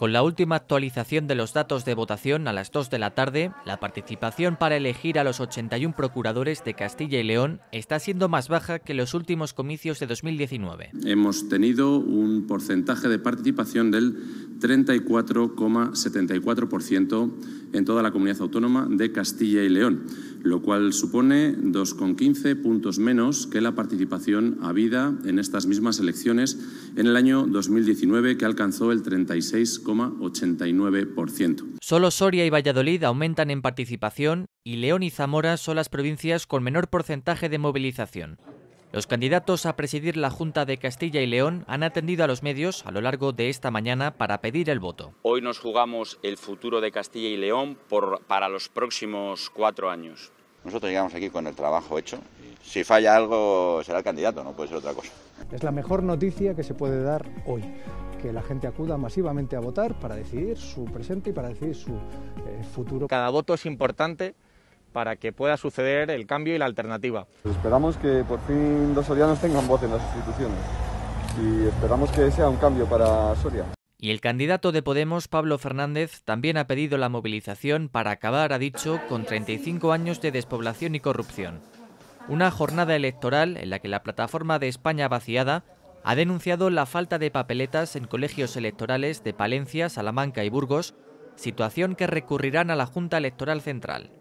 Con la última actualización de los datos de votación a las 2 de la tarde, la participación para elegir a los 81 procuradores de Castilla y León está siendo más baja que los últimos comicios de 2019. Hemos tenido un porcentaje de participación del 34,74% en toda la comunidad autónoma de Castilla y León lo cual supone 2,15 puntos menos que la participación habida en estas mismas elecciones en el año 2019, que alcanzó el 36,89%. Solo Soria y Valladolid aumentan en participación y León y Zamora son las provincias con menor porcentaje de movilización. Los candidatos a presidir la Junta de Castilla y León han atendido a los medios a lo largo de esta mañana para pedir el voto. Hoy nos jugamos el futuro de Castilla y León para los próximos cuatro años. Nosotros llegamos aquí con el trabajo hecho. si falla algo, será el candidato, no puede ser otra cosa. Es la mejor noticia que se puede dar hoy, que la gente acuda masivamente a votar para decidir su presente y para decidir su eh, futuro. Cada voto es importante para que pueda suceder el cambio y la alternativa. Pues esperamos que por fin los sorianos tengan voz en las instituciones y esperamos que sea un cambio para Soria. Y el candidato de Podemos, Pablo Fernández, también ha pedido la movilización para acabar, ha dicho, con 35 años de despoblación y corrupción. Una jornada electoral en la que la plataforma de España vaciada ha denunciado la falta de papeletas en colegios electorales de Palencia, Salamanca y Burgos, situación que recurrirán a la Junta Electoral Central.